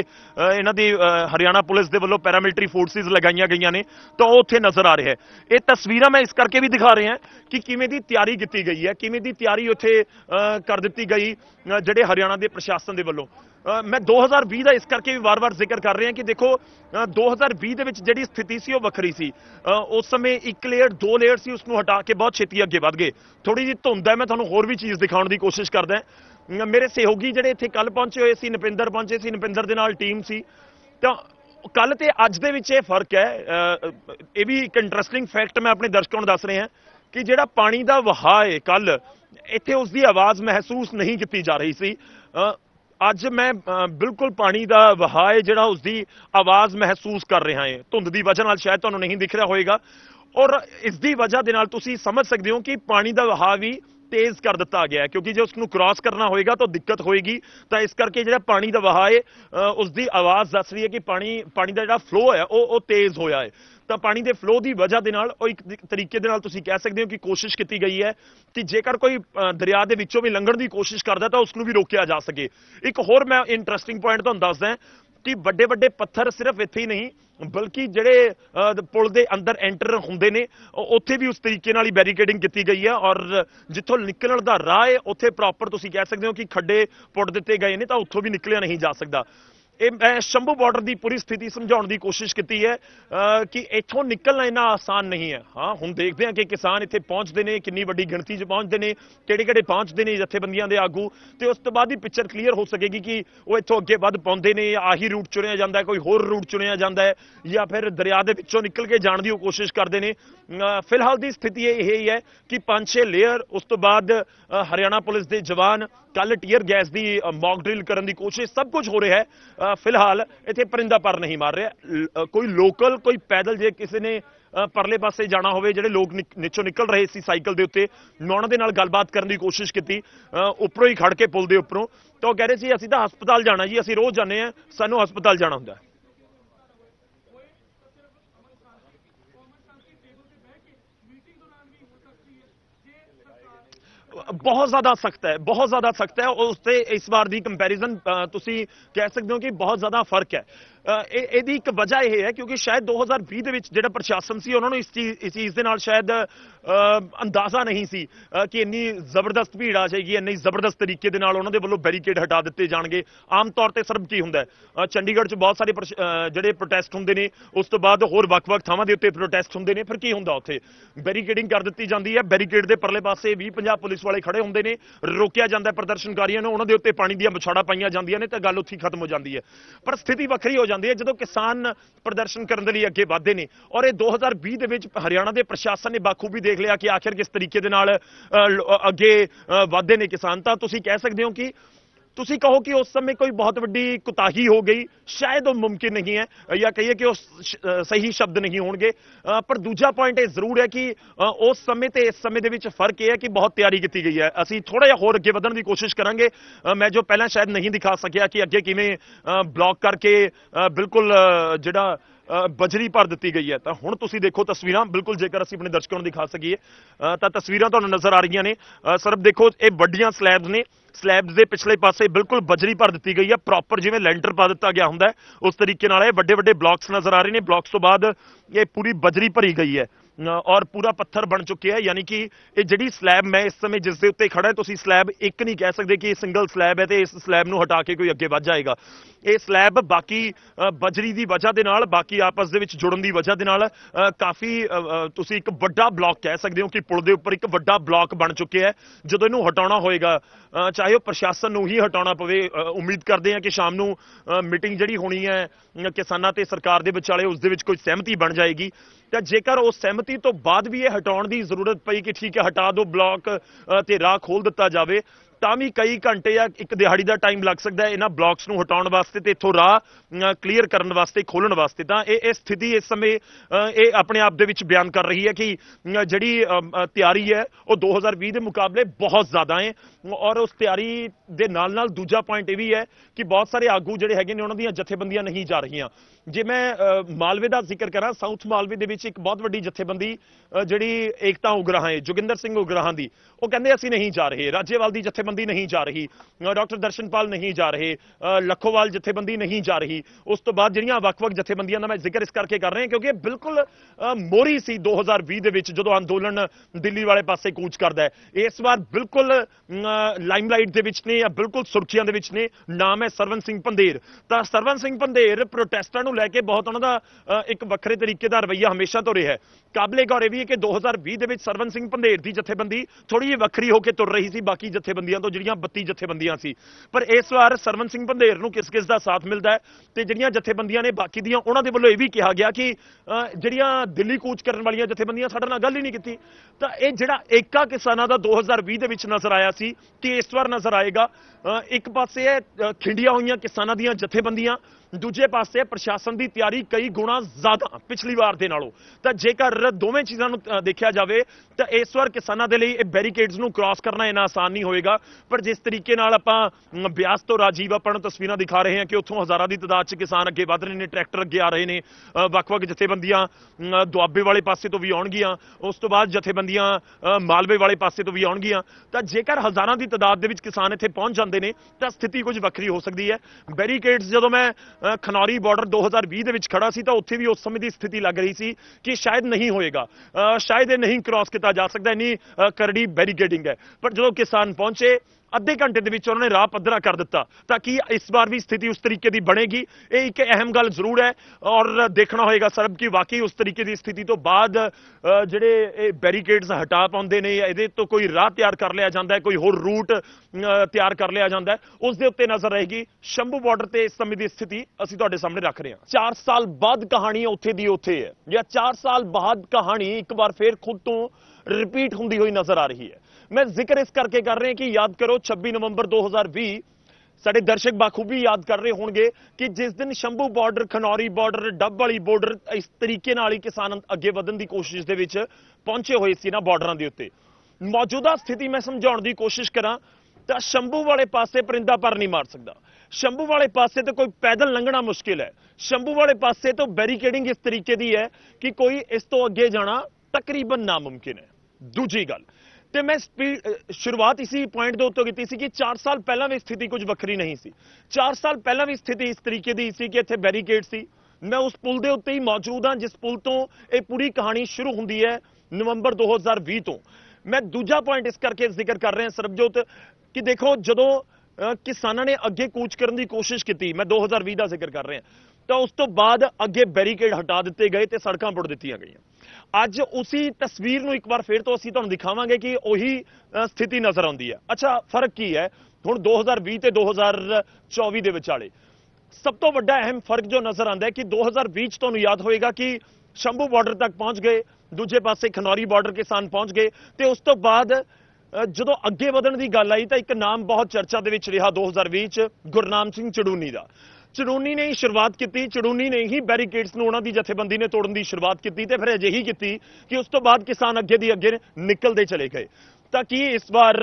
ਇਹਨਾਂ ਦੀ ਹਰਿਆਣਾ ਪੁਲਿਸ ਦੇ ਵੱਲੋਂ ਪੈਰਾਮਿਲਟਰੀ ਫੋਰਸਿਸ ਟ੍ਰੀਜ਼ ਲਗਾਈਆਂ ਗਈਆਂ ਨੇ ਤਾਂ ਉਹ ਉੱਥੇ ਨਜ਼ਰ ਆ ਰਿਹਾ ਹੈ ਇਹ ਤਸਵੀਰਾਂ ਮੈਂ ਇਸ ਕਰਕੇ ਵੀ ਦਿਖਾ ਰਿਹਾ ਕਿ ਕਿਵੇਂ ਦੀ ਤਿਆਰੀ ਕੀਤੀ ਗਈ ਹੈ ਕਿਵੇਂ ਦੀ ਤਿਆਰੀ ਉੱਥੇ ਕਰ ਦਿੱਤੀ ਗਈ ਜਿਹੜੇ ਹਰਿਆਣਾ ਦੇ ਪ੍ਰਸ਼ਾਸਨ ਦੇ ਵੱਲੋਂ ਮੈਂ 2020 ਦਾ ਇਸ ਕਰਕੇ ਵੀ ਵਾਰ-ਵਾਰ ਜ਼ਿਕਰ ਕਰ ਰਿਹਾ ਕਿ ਦੇਖੋ 2020 ਦੇ ਵਿੱਚ ਜਿਹੜੀ ਸਥਿਤੀ ਸੀ ਉਹ ਵੱਖਰੀ ਸੀ ਉਸ ਸਮੇਂ ਇੱਕ ਲੇਅਰ ਦੋ ਲੇਅਰ ਸੀ ਉਸ ਨੂੰ ਹਟਾ ਕੇ ਬਹੁਤ ਛੇਤੀ ਅੱਗੇ ਵਧ ਗਏ ਥੋੜੀ ਜਿਹੀ ਧੁੰਦ ਹੈ ਮੈਂ ਤੁਹਾਨੂੰ ਹੋਰ ਵੀ ਚੀਜ਼ ਦਿਖਾਉਣ ਦੀ ਕੋਸ਼ਿਸ਼ ਕਰਦਾ ਮੇਰੇ ਸਹਿਯੋਗੀ ਜਿਹੜੇ ਇੱਥੇ ਕੱਲ ਪਹੁੰਚੇ ਹੋਏ ਸੀ ਨਪਿੰਦਰ ਪਹੁੰਚੇ ਸੀ ਨਪਿੰਦਰ ਦੇ ਨਾਲ ਟੀਮ ਸੀ ਤਾਂ ਕੱਲ ਤੇ ਅੱਜ ਦੇ ਵਿੱਚ ਇਹ ਫਰਕ ਹੈ ਇਹ ਵੀ ਇੱਕ ਇੰਟਰਸਟਿੰਗ ਫੈਕਟ ਮੈਂ ਆਪਣੇ ਦਰਸ਼ਕਾਂ ਨੂੰ ਦੱਸ ਰਿਹਾ ਹਾਂ ਕਿ ਜਿਹੜਾ ਪਾਣੀ ਦਾ ਵਹਾਅ ਹੈ ਕੱਲ ਇੱਥੇ ਉਸ ਦੀ ਆਵਾਜ਼ ਮਹਿਸੂਸ ਨਹੀਂ ਕੀਤੀ ਜਾ ਰਹੀ ਸੀ ਅੱਜ ਮੈਂ ਬਿਲਕੁਲ ਪਾਣੀ ਦਾ ਵਹਾਅ ਹੈ ਜਿਹੜਾ ਉਸ ਦੀ ਆਵਾਜ਼ ਮਹਿਸੂਸ ਕਰ ਰਿਹਾ ਹਾਂ ਧੁੰਦ ਦੀ ਵਜ੍ਹਾ ਨਾਲ ਸ਼ਾਇਦ ਤੁਹਾਨੂੰ ਨਹੀਂ ਦਿਖ ਰਿਹਾ ਹੋਵੇਗਾ ਔਰ ਇਸ ਦੀ ਵਜ੍ਹਾ ਦੇ ਨਾਲ ਤੁਸੀਂ ਸਮਝ ਸਕਦੇ ਹੋ ਕਿ ਪਾਣੀ ਦਾ ਵਹਾਅ ਵੀ ਤੇਜ਼ ਕਰ ਦਿੱਤਾ ਗਿਆ ਕਿਉਂਕਿ ਜੇ ਉਸ ਨੂੰ ਕ੍ਰਾਸ ਕਰਨਾ ਹੋਏਗਾ ਤਾਂ ਦਿੱਕਤ ਹੋਏਗੀ ਤਾਂ ਇਸ ਕਰਕੇ ਜਿਹੜਾ ਪਾਣੀ ਦਾ ਵਹਾਅ ਹੈ ਉਸ ਦੀ ਆਵਾਜ਼ ਦੱਸ ਰਹੀ ਹੈ ਕਿ ਪਾਣੀ ਪਾਣੀ ਦਾ ਜਿਹੜਾ ਫਲੋ ਹੈ ਉਹ ਉਹ ਤੇਜ਼ ਹੋਇਆ ਹੈ ਤਾਂ ਪਾਣੀ ਦੇ ਫਲੋ ਦੀ ਵਜ੍ਹਾ ਦੇ ਨਾਲ ਉਹ ਇੱਕ ਤਰੀਕੇ ਦੇ ਨਾਲ ਤੁਸੀਂ ਕਹਿ ਸਕਦੇ ਹੋ ਕਿ ਕੋਸ਼ਿਸ਼ ਕੀਤੀ ਗਈ ਹੈ ਕਿ ਜੇਕਰ ਕੋਈ ਦਰਿਆ ਦੇ ਵਿੱਚੋਂ ਵੀ ਲੰਘਣ ਦੀ ਕੋਸ਼ਿਸ਼ ਕਰਦਾ ਤਾਂ ਉਸ ਨੂੰ ਵੀ ਰੋਕਿਆ ਜਾ ਸਕੇ ਇੱਕ ਹੋਰ ਮੈਂ ਇੰਟਰਸਟਿੰਗ ਪੁਆਇੰਟ ਤੁਹਾਨੂੰ ਦੱਸਦਾ ਕਿ ਵੱਡੇ ਵੱਡੇ ਪੱਥਰ ਸਿਰਫ ਇੱਥੇ ਹੀ ਨਹੀਂ ਬਲਕਿ ਜਿਹੜੇ ਪੁਲ ਦੇ ਅੰਦਰ ਐਂਟਰ ਹੁੰਦੇ ਨੇ ਉੱਥੇ ਵੀ ਉਸ ਤਰੀਕੇ ਨਾਲ ਹੀ ਬੈਰੀਕੇਡਿੰਗ ਕੀਤੀ ਗਈ ਹੈ ਔਰ ਜਿੱਥੋਂ ਨਿਕਲਣ ਦਾ ਰਾਹ ਹੈ ਉੱਥੇ ਪ੍ਰੋਪਰ ਤੁਸੀਂ ਕਹਿ ਸਕਦੇ ਹੋ ਕਿ ਖੱਡੇ ਪੁੱਟ ਦਿੱਤੇ ਗਏ ਨੇ ਤਾਂ ਉੱਥੋਂ ਵੀ ਨਿਕਲਿਆ ਨਹੀਂ ਜਾ ਸਕਦਾ ਇਹ ਸ਼ੰਭੂ ਬਾਰਡਰ ਦੀ ਪੂਰੀ ਸਥਿਤੀ ਸਮਝਾਉਣ ਦੀ ਕੋਸ਼ਿਸ਼ ਕੀਤੀ ਹੈ ਕਿ ਇੱਥੋਂ ਨਿਕਲਣਾ ਇਨਾ ਆਸਾਨ ਨਹੀਂ ਹੈ ਹਾਂ ਹੁਣ ਦੇਖਦੇ ਹਾਂ ਕਿ ਕਿਸਾਨ ਇੱਥੇ ਪਹੁੰਚਦੇ ਨੇ ਕਿੰਨੀ ਵੱਡੀ ਗਿਣਤੀ 'ਚ ਪਹੁੰਚਦੇ ਨੇ ਕਿਹੜੇ ਕਿਹੜੇ ਪਹੁੰਚਦੇ ਨੇ ਜਥੇਬੰਦੀਆਂ ਦੇ ਆਗੂ ਤੇ ਉਸ ਤੋਂ ਬਾਅਦ ਹੀ ਪਿਕਚਰ ਕਲੀਅਰ ਹੋ ਸਕੇਗੀ ਕਿ ਉਹ ਇੱਥੋਂ ਅੱਗੇ ਵੱਧ ਪਾਉਂਦੇ ਨੇ ਆਹੀ ਰੂਟ ਚੁਣਿਆ ਜਾਂਦਾ ਹੈ ਕੋਈ ਹੋਰ ਰੂਟ ਚੁਣਿਆ ਜਾਂਦਾ ਹੈ ਜਾਂ ਫਿਰ ਦਰਿਆ ਦੇ ਵਿੱਚੋਂ ਨਿਕਲ ਕੇ ਜਾਣ ਦੀ ਉਹ ਕੋਸ਼ਿਸ਼ ਕਰਦੇ ਨੇ ਫਿਲਹਾਲ ਦੀ ਸਥਿਤੀ ਇਹ ਹੀ ਹੈ ਕਿ ਪੰਜ ਛੇ ਲੇਅਰ ਉਸ ਤੋਂ ਬਾਅਦ ਹਰਿਆਣਾ ਪੁਲਿਸ ਦੇ ਜਵਾਨ ਕੱਲ ਟੀਅਰ ਗੈਸ ਦੀ ਮੌਕ ਡ੍ਰਿਲ ਕਰਨ ਦੀ ਕੋਸ਼ਿਸ਼ ਸਭ ਕੁਝ ਹੋ ਰਿਹਾ ਹੈ ਫਿਲਹਾਲ ਇੱਥੇ ਪਰਿੰਦਾ ਪਰ ਨਹੀਂ ਮਾਰ ਰਿਹਾ ਕੋਈ ਲੋਕਲ ਕੋਈ ਪੈਦਲ ਜੇ ਕਿਸੇ ਨੇ ਪਰਲੇ ਪਾਸੇ ਜਾਣਾ ਹੋਵੇ ਜਿਹੜੇ ਲੋਕ ਨਿੱਚੋਂ ਨਿਕਲ ਰਹੇ ਸੀ ਸਾਈਕਲ ਦੇ ਉੱਤੇ ਉਹਨਾਂ ਦੇ ਨਾਲ ਗੱਲਬਾਤ ਕਰਨ ਦੀ ਕੋਸ਼ਿਸ਼ ਕੀਤੀ ਉੱਪਰੋਂ ਹੀ ਖੜ ਕੇ ਪੁਲ ਦੇ ਉੱਪਰੋਂ ਤਾਂ ਉਹ ਕਹਿ ਰਹੇ ਸੀ ਅਸੀਂ ਤਾਂ ਹਸਪਤਾਲ ਜਾਣਾ ਜੀ ਅਸੀਂ ਰੋਜ਼ ਜਾਂਦੇ ਆ ਸਾਨੂੰ ਹਸਪਤਾਲ ਜਾਣਾ ਹੁੰਦਾ ਬਹੁਤ ਜ਼ਿਆਦਾ ਸਖਤ ਹੈ ਬਹੁਤ ਜ਼ਿਆਦਾ ਸਖਤ ਹੈ ਉਸ ਤੇ ਇਸ ਵਾਰ ਦੀ ਕੰਪੈਰੀਜ਼ਨ ਤੁਸੀਂ ਕਹਿ ਸਕਦੇ ਹੋ ਕਿ ਬਹੁਤ ਜ਼ਿਆਦਾ ਫਰਕ ਹੈ ਇਹਦੀ ਇੱਕ ਵਜ੍ਹਾ ਇਹ ਹੈ ਕਿਉਂਕਿ ਸ਼ਾਇਦ 2020 ਦੇ ਵਿੱਚ ਜਿਹੜਾ ਪ੍ਰਸ਼ਾਸਨ ਸੀ ਉਹਨਾਂ ਨੂੰ ਇਸ ਚੀਜ਼ ਇਸ ਚੀਜ਼ ਦੇ ਨਾਲ ਸ਼ਾਇਦ ਅੰਦਾਜ਼ਾ ਨਹੀਂ ਸੀ ਕਿ ਇੰਨੀ ਜ਼ਬਰਦਸਤ ਭੀੜ ਆ ਜਾਏਗੀ ਇੰਨੀ ਜ਼ਬਰਦਸਤ ਤਰੀਕੇ ਦੇ ਨਾਲ ਉਹਨਾਂ ਦੇ ਵੱਲੋਂ ਬੈਰੀਕੇਡ ਹਟਾ ਦਿੱਤੇ ਜਾਣਗੇ ਆਮ ਤੌਰ ਤੇ ਸਰਬ ਕੀ ਹੁੰਦਾ ਚੰਡੀਗੜ੍ਹ 'ਚ ਬਹੁਤ ਸਾਰੇ ਜਿਹੜੇ ਪ੍ਰੋਟੈਸਟ ਹੁੰਦੇ ਨੇ ਉਸ ਤੋਂ ਬਾਅਦ ਹੋਰ ਵੱਖ-ਵੱਖ ਥਾਵਾਂ ਦੇ ਉੱਤੇ ਪ੍ਰੋਟੈਸਟ ਹੁੰਦੇ ਨੇ ਫਿਰ ਕੀ ਹੁੰਦਾ ਉੱਥੇ ਬੈਰੀਕੇਡਿੰਗ ਕਰ ਦਿੱਤੀ ਜਾਂਦੀ ਹੈ ਬੈਰੀਕੇਡ ਦੇ ਪਰਲੇ ਪਾਸੇ 20-50 ਪੁਲਿਸ ਵਾਲੇ ਖੜੇ ਹੁੰਦੇ ਨੇ ਰੋਕਿਆ ਜਾਂਦਾ ਪ੍ਰਦਰਸ਼ਨਕਾਰੀਆਂ ਨੂੰ ਉਹਨਾਂ ਦੇ ਉੱਤੇ ਪਾਣੀ ਦੀਆਂ ਵਿਛਾੜਾ ਪਾਈਆਂ ਜਾਂਦੀਆਂ ਨੇ ਤਾਂ ਗੱਲ ਉੱਥੇ ਖਤਮ ਹੋ ਜਾਂਦੀ ਹੈ ਪਰ ਸਥਿਤੀ ਵੱਖਰੀ ਹੋ ਜਾਂਦੀ ਜਾਂਦੇ ਆ ਜਦੋਂ ਕਿਸਾਨ ਪ੍ਰਦਰਸ਼ਨ ਕਰਨ ਦੇ ਲਈ ਅੱਗੇ ਵਧਦੇ ਨੇ ਔਰ ਇਹ 2020 ਦੇ ਵਿੱਚ ਹਰਿਆਣਾ ਦੇ ਪ੍ਰਸ਼ਾਸਨ ਨੇ ਬਾਖੂਬੀ ਦੇਖ ਲਿਆ ਕਿ ਆਖਿਰ ਕਿਸ ਤਰੀਕੇ ਦੇ ਨਾਲ ਅੱਗੇ ਵਧਦੇ ਨੇ ਕਿਸਾਨ ਤਾਂ ਤੁਸੀਂ ਕਹਿ ਸਕਦੇ ਹੋ ਕਿ ਤੁਸੀਂ ਕਹੋ ਕਿ ਉਸ ਸਮੇਂ ਕੋਈ ਬਹੁਤ ਵੱਡੀ ਕੁਤਾਹੀ ਹੋ ਗਈ ਸ਼ਾਇਦ ਉਹ ਮੁਮਕਿਨ ਨਹੀਂ ਹੈ ਜਾਂ ਕਹੀਏ ਕਿ ਉਹ ਸਹੀ ਸ਼ਬਦ ਨਹੀਂ ਹੋਣਗੇ ਪਰ ਦੂਜਾ ਪੁਆਇੰਟ ਇਹ ਜ਼ਰੂਰ ਹੈ ਕਿ ਉਸ ਸਮੇਂ ਤੇ ਇਸ ਸਮੇਂ ਦੇ ਵਿੱਚ ਫਰਕ ਇਹ ਹੈ ਕਿ ਬਹੁਤ ਤਿਆਰੀ ਕੀਤੀ ਗਈ ਹੈ ਅਸੀਂ ਥੋੜਾ ਜਿਹਾ ਹੋਰ ਅੱਗੇ ਵਧਣ ਦੀ ਕੋਸ਼ਿਸ਼ ਕਰਾਂਗੇ ਮੈਂ ਜੋ ਪਹਿਲਾਂ ਸ਼ਾਇਦ ਨਹੀਂ ਦਿਖਾ ਸਕਿਆ ਕਿ ਅੱਗੇ ਕਿਵੇਂ ਬਲੌਕ ਕਰਕੇ ਬਿਲਕੁਲ ਜਿਹੜਾ ਬਜਰੀ ਭਰ ਦਿੱਤੀ ਗਈ ਹੈ ਤਾਂ ਹੁਣ ਤੁਸੀਂ ਦੇਖੋ ਤਸਵੀਰਾਂ ਬਿਲਕੁਲ ਜੇਕਰ ਅਸੀਂ ਆਪਣੇ ਦਰਸ਼ਕਾਂ ਨੂੰ ਦਿਖਾ ਸਕੀਏ ਤਾਂ ਤਸਵੀਰਾਂ ਤੁਹਾਨੂੰ ਨਜ਼ਰ ਆ ਰਹੀਆਂ ਨੇ ਸਰਬ ਦੇਖੋ ਇਹ ਵੱਡੀਆਂ ਸਲੈਬਸ ਨੇ ਸਲੈਬਸ ਦੇ ਪਿਛਲੇ ਪਾਸੇ ਬਿਲਕੁਲ ਬਜਰੀ ਭਰ ਦਿੱਤੀ ਗਈ ਹੈ ਪ੍ਰੋਪਰ ਜਿਵੇਂ ਲੈਂਟਰ ਪਾ ਦਿੱਤਾ ਗਿਆ ਹੁੰਦਾ ਉਸ ਤਰੀਕੇ ਨਾਲ ਇਹ ਵੱਡੇ ਵੱਡੇ ਬਲਾਕਸ ਨਜ਼ਰ ਆ ਰਹੇ ਨੇ ਬਲਾਕਸ ਤੋਂ ਬਾਅਦ ਇਹ ਪੂਰੀ ਬਜਰੀ ਭਰੀ ਗਈ ਹੈ ਔਰ ਪੂਰਾ ਪੱਥਰ ਬਣ ਚੁੱਕਿਆ ਹੈ ਯਾਨੀ ਕਿ ਇਹ ਜਿਹੜੀ ਸਲੈਬ ਮੈਂ ਇਸ ਸਮੇਂ ਜਿਸ ਦੇ ਉੱਤੇ ਖੜਾ ਹਾਂ ਤੁਸੀਂ ਸਲੈਬ ਇੱਕ ਨਹੀਂ ਕਹਿ ਸਕਦੇ ਕਿ ਇਹ ਸਿੰਗਲ ਸਲੈਬ ਹੈ ਤੇ ਇਸ ਸਲੈਬ ਨੂੰ ਹਟਾ ਕੇ ਕੋਈ ਅੱਗੇ ਵੱਧ ਜਾਏਗਾ ਇਹ ਸਲੈਬ ਬਾਕੀ ਬਜਰੀ ਦੀ ਵਜ੍ਹਾ ਦੇ ਨਾਲ ਬਾਕੀ ਆਪਸ ਦੇ ਵਿੱਚ ਜੁੜਨ ਦੀ ਵਜ੍ਹਾ ਦੇ ਨਾਲ ਕਾਫੀ ਤੁਸੀਂ ਇੱਕ ਵੱਡਾ ਬਲਾਕ ਕਹਿ ਸਕਦੇ ਹੋ ਕਿ ਪੁਲ ਦੇ ਉੱਪਰ ਇੱਕ ਵੱਡਾ ਬਲਾਕ ਬਣ ਚੁੱਕਿਆ ਹੈ ਜਦੋਂ ਇਹਨੂੰ ਹਟਾਉਣਾ ਹੋਏਗਾ ਚਾਹੇ ਉਹ ਪ੍ਰਸ਼ਾਸਨ ਨੂੰ ਹੀ ਹਟਾਉਣਾ ਪਵੇ ਉਮੀਦ ਕਰਦੇ ਹਾਂ ਕਿ ਸ਼ਾਮ ਨੂੰ ਮੀਟਿੰਗ ਜਿਹੜੀ ਹੋਣੀ ਹੈ ਕਿਸਾਨਾਂ ਤੇ ਸਰਕਾਰ ਦੇ ਵਿਚਾਲੇ ਉਸ ਦੇ ਵਿੱਚ ਕੋਈ ਸਹਿਮਤੀ ਬਣ ਜਾਏਗੀ ਤਾਂ ਜੇਕਰ ਉਹ ਸਹਿਮਤੀ ਤੋਂ ਬਾਅਦ ਵੀ ਇਹ ਹਟਾਉਣ ਦੀ ਜ਼ਰੂਰਤ ਪਈ ਕਿ ਠੀਕ ਹੈ ਹਟਾ ਦਿਓ ਬਲਾਕ ਤੇ ਰਾਹ ਖੋਲ ਦਿੱਤਾ ਜਾਵੇ ਤਾਂ ਵੀ ਕਈ ਘੰਟੇ ਆ ਇੱਕ ਦਿਹਾੜੀ ਦਾ ਟਾਈਮ ਲੱਗ ਸਕਦਾ ਹੈ ਇਹਨਾਂ ਬਲੌਕਸ ਨੂੰ ਹਟਾਉਣ ਵਾਸਤੇ ਤੇ ਇਥੋਂ ਰਾਹ ਕਲੀਅਰ ਕਰਨ ਵਾਸਤੇ ਖੋਲਣ ਵਾਸਤੇ ਤਾਂ ਇਹ ਇਹ ਸਥਿਤੀ ਇਸ ਸਮੇਂ ਇਹ ਆਪਣੇ ਆਪ ਦੇ ਵਿੱਚ ਬਿਆਨ ਕਰ ਰਹੀ ਹੈ ਕਿ ਜਿਹੜੀ ਤਿਆਰੀ ਹੈ ਉਹ 2020 ਦੇ ਮੁਕਾਬਲੇ ਬਹੁਤ ਜ਼ਿਆਦਾ ਹੈ ਔਰ ਉਸ ਤਿਆਰੀ ਦੇ ਨਾਲ ਨਾਲ ਦੂਜਾ ਪੁਆਇੰਟ ਇਹ ਵੀ ਹੈ ਕਿ ਬਹੁਤ ਸਾਰੇ ਆਗੂ ਜਿਹੜੇ ਹੈਗੇ ਨੇ ਉਹਨਾਂ ਦੀਆਂ ਜਥੇਬੰਦੀਆਂ ਨਹੀਂ ਜਾ ਰਹੀਆਂ ਜੇ ਮੈਂ ਮਾਲਵੇ ਦਾ ਜ਼ਿਕਰ ਕਰਾਂ ਸਾਊਥ ਮਾਲਵੇ ਦੇ ਵਿੱਚ ਇੱਕ ਬਹੁਤ ਵੱਡੀ ਜਥੇਬੰਦੀ ਜਿਹੜੀ ਏਕਤਾ ਉਗਰਾਹਾਂ ਹੈ ਜੋਗਿੰਦਰ ਸਿੰਘ ਉਗਰਾਹਾਂ ਦੀ ਉਹ ਕਹਿੰਦੇ ਅਸੀਂ ਨਹੀਂ ਜਾ ਰਹੇ ਰਾਜੇਵਾਲ ਦੀ ਜਥੇਬੰਦੀ ਨਹੀਂ ਜਾ ਰਹੀ ਡਾਕਟਰ ਦਰਸ਼ਨਪਾਲ ਨਹੀਂ ਜਾ ਰਹੇ ਲੱਖੋਵਾਲ ਜਥੇਬੰਦੀ ਨਹੀਂ ਜਾ ਰਹੀ ਉਸ ਤੋਂ ਬਾਅਦ ਜਿਹੜੀਆਂ ਵੱਖ-ਵੱਖ ਜਥੇਬੰਦੀਆਂ ਦਾ ਮੈਂ ਜ਼ਿਕਰ ਇਸ ਕਰਕੇ ਕਰ ਰਿਹਾ ਕਿਉਂਕਿ ਇਹ ਬਿਲਕੁਲ ਮੋਰੀ ਸੀ 2020 ਦੇ ਵਿੱਚ ਜਦੋਂ ਅੰਦੋਲਨ ਦਿੱਲੀ ਵਾਲੇ ਪਾਸੇ ਕੂਚ ਕਰਦਾ ਹੈ ਇਸ ਵਾਰ ਬਿਲਕੁਲ ਲਾਈਮਲਾਈਟ ਦੇ ਵਿੱਚ ਨੇ ਜਾਂ ਬਿਲਕੁਲ ਸੁਰਖੀਆਂ ਦੇ ਵਿੱਚ ਨੇ ਨਾਮ ਹੈ ਸਰਵਨ ਸਿੰਘ ਪੰਦੇਰ ਤਾਂ ਸਰਵਨ ਸਿੰਘ ਪੰਦੇਰ ਪ੍ਰੋਟੈਸਟਾਂ ਨੂੰ ਲੈ ਕੇ ਬਹੁਤ ਉਹਨਾਂ ਦਾ ਇੱਕ ਵੱਖਰੇ ਤਰੀਕੇ ਦਾ ਰਵਈਆ ਹਮੇਸ਼ਾ ਤੋਂ ਰਿਹਾ ਹੈ ਕਾਬਲੇ ਗੌਰ ਇਹ ਵੀ ਹੈ ਕਿ 2020 ਦੇ ਵਿੱਚ ਸਰਵਨ ਸਿੰਘ ਪੰਧੇਰ ਦੀ ਜਥੇਬੰਦੀ ਥੋੜੀ ਜਿਹੀ ਵੱਖਰੀ ਹੋ ਕੇ ਤੁਰ ਰਹੀ ਸੀ ਬਾਕੀ ਜਥੇਬੰਦੀਆਂ ਤੋਂ ਜਿਹੜੀਆਂ 32 ਜਥੇਬੰਦੀਆਂ ਸੀ ਪਰ ਇਸ ਵਾਰ ਸਰਵਨ ਸਿੰਘ ਪੰਧੇਰ ਨੂੰ ਕਿਸ-ਕਿਸ ਦਾ ਸਾਥ ਮਿਲਦਾ ਹੈ ਤੇ ਜਿਹੜੀਆਂ ਜਥੇਬੰਦੀਆਂ ਨੇ ਬਾਕੀ ਦੀਆਂ ਉਹਨਾਂ ਦੇ ਵੱਲੋਂ ਇਹ ਵੀ ਕਿਹਾ ਗਿਆ ਕਿ ਜਿਹੜੀਆਂ ਦਿੱਲੀ ਕੂਚ ਕਰਨ ਵਾਲੀਆਂ ਜਥੇਬੰਦੀਆਂ ਸਾਡੇ ਨਾਲ ਗੱਲ ਹੀ ਨਹੀਂ ਕੀਤੀ ਤਾਂ ਇਹ ਜਿਹੜਾ ਏਕਾ ਕਿਸਾਨਾਂ ਦਾ 2020 ਦੇ ਵਿੱਚ ਨਜ਼ਰ ਆਇਆ ਸੀ ਤੇ ਇਸ ਵਾਰ ਨਜ਼ਰ ਆਏਗਾ ਇੱਕ ਪਾਸੇ ਹੈ ਖਿੰਡੀਆਂ ਹੋਈਆਂ ਕਿਸਾਨਾਂ ਦੀਆਂ ਜਥੇਬੰਦੀਆਂ ਦੂਜੇ ਪਾਸੇ ਪ੍ਰਸ਼ਾਸਨ ਦੀ ਤਿਆਰੀ ਕਈ ਗੁਣਾ ਜ਼ਿਆਦਾ ਪਿਛਲੀ ਵਾਰ ਦੇ ਨਾਲੋਂ ਤਾਂ ਜੇਕਰ ਦੋਵੇਂ ਚੀਜ਼ਾਂ ਨੂੰ ਦੇਖਿਆ ਜਾਵੇ ਤਾਂ ਇਸ ਵਾਰ ਕਿਸਾਨਾਂ ਦੇ ਲਈ ਇਹ ਬੈਰੀਕੇਡਸ ਨੂੰ ਕ੍ਰਾਸ ਕਰਨਾ ਇਨਾ ਆਸਾਨ ਨਹੀਂ ਹੋਏਗਾ ਪਰ ਜਿਸ ਤਰੀਕੇ ਨਾਲ ਆਪਾਂ ਬਿਆਸ ਤੋਂ ਰਾਜੀਵ ਆਪਾਂ ਤਸਵੀਰਾਂ ਦਿਖਾ ਰਹੇ ਹਾਂ ਕਿ ਉੱਥੋਂ ਹਜ਼ਾਰਾਂ ਦੀ ਤਦਾਦ 'ਚ ਕਿਸਾਨ ਅੱਗੇ ਵਧ ਰਹੇ ਨੇ ਟਰੈਕਟਰ ਅੱਗੇ ਆ ਰਹੇ ਨੇ ਵੱਖ-ਵੱਖ ਜਥੇਬੰਦੀਆਂ ਦੁਆਬੇ ਵਾਲੇ ਪਾਸੇ ਤੋਂ ਵੀ ਆਉਣਗੀਆਂ ਉਸ ਤੋਂ ਬਾਅਦ ਜਥੇਬੰਦੀਆਂ ਮਾਲਵੇ ਵਾਲੇ ਪਾਸੇ ਤੋਂ ਵੀ ਆਉਣਗੀਆਂ ਤਾਂ ਜੇਕਰ ਹਜ਼ਾਰਾਂ ਦੀ ਤਦਾਦ ਦੇ ਵਿੱਚ ਕਿਸਾਨ ਇੱਥੇ ਪਹੁੰਚ ਜਾਂਦੇ ਨੇ ਤਾਂ ਸਥਿਤੀ ਕੁਝ ਵੱਖਰੀ ਹੋ ਸਕਦੀ ਹੈ ਬੈਰੀਕੇਡਸ ਜਦੋਂ ਮੈਂ ਖਨੌਰੀ ਬਾਰਡਰ 2020 ਦੇ ਵਿੱਚ ਖੜਾ ਸੀ ਤਾਂ ਉੱਥੇ ਵੀ ਉਸ ਸਮੇਂ ਦੀ ਸਥਿਤੀ ਲੱਗ ਰਹੀ ਸੀ ਕਿ ਸ਼ਾਇਦ ਨਹੀਂ ਹੋਏਗਾ ਸ਼ਾਇਦ ਇਹ ਨਹੀਂ ਕ੍ਰਾਸ ਕੀਤਾ ਜਾ ਸਕਦਾ ਇਨੀ ਕਰੜੀ ਬੈਰੀਕੇਡਿੰਗ ਹੈ ਪਰ ਜਦੋਂ ਕਿਸਾਨ ਪਹੁੰਚੇ ਅੱਧੇ ਘੰਟੇ ਦੇ ਵਿੱਚ ਉਹਨਾਂ ਨੇ ਰਾਹ ਪੱਧਰਾ ਕਰ ਦਿੱਤਾ ਤਾਂ ਕਿ ਇਸ ਵਾਰ ਵੀ ਸਥਿਤੀ ਉਸ ਤਰੀਕੇ ਦੀ ਬਣੇਗੀ ਇਹ ਇੱਕ ਅਹਿਮ ਗੱਲ ਜ਼ਰੂਰ ਹੈ ਔਰ ਦੇਖਣਾ ਹੋਏਗਾ ਸਰਬ ਕੀ ਵਾਕਈ ਉਸ ਤਰੀਕੇ ਦੀ ਸਥਿਤੀ ਤੋਂ ਬਾਅਦ ਜਿਹੜੇ ਇਹ ਬੈਰੀਕੇਡਸ ਹਟਾ ਪਾਉਂਦੇ ਨੇ ਇਹਦੇ ਤੋਂ ਕੋਈ ਰਾਹ ਤਿਆਰ ਕਰ ਲਿਆ ਜਾਂਦਾ ਹੈ ਕੋਈ ਹੋਰ ਰੂਟ ਤਿਆਰ ਕਰ ਲਿਆ ਜਾਂਦਾ ਹੈ ਉਸ ਦੇ ਉੱਤੇ ਨਜ਼ਰ ਰਹੇਗੀ ਸ਼ੰਭੂ ਬਾਰਡਰ ਤੇ ਇਸ ਸਮੇਂ ਦੀ ਸਥਿਤੀ ਅਸੀਂ ਤੁਹਾਡੇ ਸਾਹਮਣੇ ਰੱਖ ਰਹੇ ਹਾਂ 4 ਸਾਲ ਬਾਅਦ ਕਹਾਣੀ ਉੱਥੇ ਦੀ ਉੱਥੇ ਹੈ ਜਾਂ 4 ਸਾਲ ਬਾਅਦ ਕਹਾਣੀ ਇੱਕ ਵਾਰ ਫੇਰ ਖੁਦ ਤੋਂ ਰਿਪੀਟ ਹੁੰਦੀ ਹੋਈ ਨਜ਼ਰ ਆ ਰਹੀ ਹੈ ਮੈਂ ਜ਼ਿਕਰ ਇਸ ਕਰਕੇ ਕਰ ਰਿਹਾ ਕਿ ਯਾਦ ਕਰੋ 26 ਨਵੰਬਰ 2020 ਸਾਡੇ ਦਰਸ਼ਕ ਬਾਖੂਬੀ ਯਾਦ ਕਰ ਰਹੇ ਹੋਣਗੇ ਕਿ ਜਿਸ ਦਿਨ ਸ਼ੰਭੂ ਬਾਰਡਰ ਖਨੌਰੀ ਬਾਰਡਰ ਡੱਬ ਵਾਲੀ ਬਾਰਡਰ ਇਸ ਤਰੀਕੇ ਨਾਲ ਹੀ ਕਿਸਾਨ ਅੱਗੇ ਵਧਣ ਦੀ ਕੋਸ਼ਿਸ਼ ਦੇ ਵਿੱਚ ਪਹੁੰਚੇ ਹੋਏ ਸੀ ਨਾ ਬਾਰਡਰਾਂ ਦੇ ਉੱਤੇ ਮੌਜੂਦਾ ਸਥਿਤੀ ਮੈਂ ਸਮਝਾਉਣ ਦੀ ਕੋਸ਼ਿਸ਼ ਕਰਾਂ ਤਾਂ ਸ਼ੰਭੂ ਵਾਲੇ ਪਾਸੇ ਪਰਿੰਦਾ ਪਰ ਨਹੀਂ ਮਾਰ ਸਕਦਾ ਸ਼ੰਭੂ ਵਾਲੇ ਪਾਸੇ ਤੇ ਕੋਈ ਪੈਦਲ ਲੰਘਣਾ ਮੁਸ਼ਕਿਲ ਹੈ ਸ਼ੰਭੂ ਵਾਲੇ ਪਾਸੇ ਤੋਂ ਬੈਰੀਕੇਡਿੰਗ ਇਸ ਤਰੀਕੇ ਦੀ ਹੈ ਕਿ ਕੋਈ ਇਸ ਤੋਂ ਅੱਗੇ ਜਾਣਾ ਤਕਰੀਬਨ ਨਾਮੁਮਕਿਨ ਹੈ ਦੂਜੀ ਗੱਲ ਤੇ ਮੈਂ ਸ਼ੁਰੂਆਤ ਇਸੇ ਪੁਆਇੰਟ ਦੇ ਉੱਤੇ ਕੀਤੀ ਸੀ ਕਿ 4 ਸਾਲ ਪਹਿਲਾਂ ਵੀ ਸਥਿਤੀ ਕੁਝ ਵੱਖਰੀ ਨਹੀਂ ਸੀ 4 ਸਾਲ ਪਹਿਲਾਂ ਵੀ ਸਥਿਤੀ ਇਸ ਤਰੀਕੇ ਦੀ ਸੀ ਕਿ ਇੱਥੇ ਬੈਰੀਕੇਡ ਸੀ ਮੈਂ ਉਸ ਪੁਲ ਦੇ ਉੱਤੇ ਹੀ ਮੌਜੂਦ ਹਾਂ ਜਿਸ ਪੁਲ ਤੋਂ ਇਹ ਪੂਰੀ ਕਹਾਣੀ ਸ਼ੁਰੂ ਹੁੰਦੀ ਹੈ ਨਵੰਬਰ 2020 ਤੋਂ ਮੈਂ ਦੂਜਾ ਪੁਆਇੰਟ ਇਸ ਕਰਕੇ ਜ਼ਿਕਰ ਕਰ ਰਿਹਾ ਸਰਬਜੋਤ ਕਿ ਦੇਖੋ ਜਦੋਂ ਕਿਸਾਨਾਂ ਨੇ ਅੱਗੇ ਕੂਚ ਕਰਨ ਦੀ ਕੋਸ਼ਿਸ਼ ਕੀਤੀ ਮੈਂ 2020 ਦਾ ਜ਼ਿਕਰ ਕਰ ਰਿਹਾ ਤਾਂ ਉਸ ਤੋਂ ਬਾਅਦ ਅੱਗੇ ਬੈਰੀਕੇਡ ਹਟਾ ਦਿੱਤੇ ਗਏ ਤੇ ਸੜਕਾਂ ਪੁੱਟ ਦਿੱਤੀਆਂ ਗਈਆਂ ਅੱਜ ਉਸੇ ਤਸਵੀਰ ਨੂੰ ਇੱਕ ਵਾਰ ਫੇਰ ਤੋਂ ਅਸੀਂ ਤੁਹਾਨੂੰ ਦਿਖਾਵਾਂਗੇ ਕਿ ਉਹੀ ਸਥਿਤੀ ਨਜ਼ਰ ਆਉਂਦੀ ਹੈ ਅੱਛਾ ਫਰਕ ਕੀ ਹੈ ਹੁਣ 2020 ਤੇ 2024 ਦੇ ਵਿਚਾਲੇ ਸਭ ਤੋਂ ਵੱਡਾ ਅਹਿਮ ਫਰਕ ਜੋ ਨਜ਼ਰ ਆਉਂਦਾ ਹੈ ਕਿ 2020 ਚ ਤੁਹਾਨੂੰ ਯਾਦ ਹੋਵੇਗਾ ਕਿ ਸ਼ੰਭੂ ਬਾਰਡਰ ਤੱਕ ਪਹੁੰਚ ਗਏ ਦੂਜੇ ਪਾਸੇ ਖਨੌਰੀ ਬਾਰਡਰ ਕਿਸਾਨ ਪਹੁੰਚ ਗਏ ਤੇ ਉਸ ਤੋਂ ਬਾਅਦ ਜਦੋਂ ਅੱਗੇ ਵਧਣ ਦੀ ਗੱਲ ਆਈ ਤਾਂ ਇੱਕ ਨਾਮ ਬਹੁਤ ਚਰਚਾ ਦੇ ਵਿੱਚ ਰਿਹਾ 2020 ਚ ਗੁਰਨਾਮ ਸਿੰਘ ਚੜੂਨੀ ਦਾ ਚੜੂਨੀ ਨੇ ਹੀ ਸ਼ੁਰੂਆਤ ਕੀਤੀ ਚੜੂਨੀ ਨੇ ਹੀ ਬੈਰੀਕੇਡਸ ਨੂੰ ਉਹਨਾਂ ਦੀ ਜਥੇਬੰਦੀ ਨੇ ਤੋੜਨ ਦੀ ਸ਼ੁਰੂਆਤ ਕੀਤੀ ਤੇ ਫਿਰ ਅਜਿਹੀ ਕੀਤੀ ਕਿ ਉਸ ਤੋਂ ਬਾਅਦ ਕਿਸਾਨ ਅੱਗੇ ਦੀ ਅੱਗੇ ਨਿਕਲਦੇ ਚਲੇ ਗਏ ਤਾਂ ਕੀ ਇਸ ਵਾਰ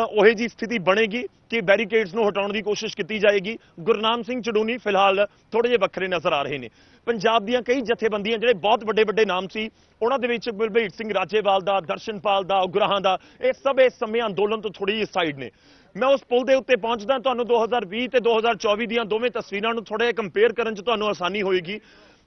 ਉਹੇ ਜੀ ਸਥਿਤੀ ਬਣੇਗੀ ਕਿ ਬੈਰੀਕੇਡਸ ਨੂੰ ਹਟਾਉਣ ਦੀ ਕੋਸ਼ਿਸ਼ ਕੀਤੀ ਜਾਏਗੀ ਗੁਰਨਾਮ ਸਿੰਘ ਚੜੂਨੀ ਫਿਲਹਾਲ ਥੋੜੇ ਜਿਹਾ ਵੱਖਰੇ ਨਜ਼ਰ ਆ ਰਹੇ ਨੇ ਪੰਜਾਬ ਦੀਆਂ ਕਈ ਜਥੇਬੰਦੀਆਂ ਜਿਹੜੇ ਬਹੁਤ ਵੱਡੇ ਵੱਡੇ ਨਾਮ ਸੀ ਉਹਨਾਂ ਦੇ ਵਿੱਚ ਬਲਬੀਰ ਸਿੰਘ ਰਾਜੇਵਾਲ ਦਾ ਦਰਸ਼ਨਪਾਲ ਦਾ ਉਗਰਾਹਾਂ ਦਾ ਇਹ ਸਭ ਇਸ ਸਮੇਂ ਅੰਦੋਲਨ ਤੋਂ ਥੋੜੀ ਜਿਹੀ ਸਾਈਡ ਨੇ ਮੈਂ ਉਸ ਪੁਲ ਦੇ ਉੱਤੇ ਪਹੁੰਚਦਾ ਤੁਹਾਨੂੰ 2020 ਤੇ 2024 ਦੀਆਂ ਦੋਵੇਂ ਤਸਵੀਰਾਂ ਨੂੰ ਥੋੜੇ ਕੰਪੇਅਰ ਕਰਨ 'ਚ ਤੁਹਾਨੂੰ ਆਸਾਨੀ ਹੋਏਗੀ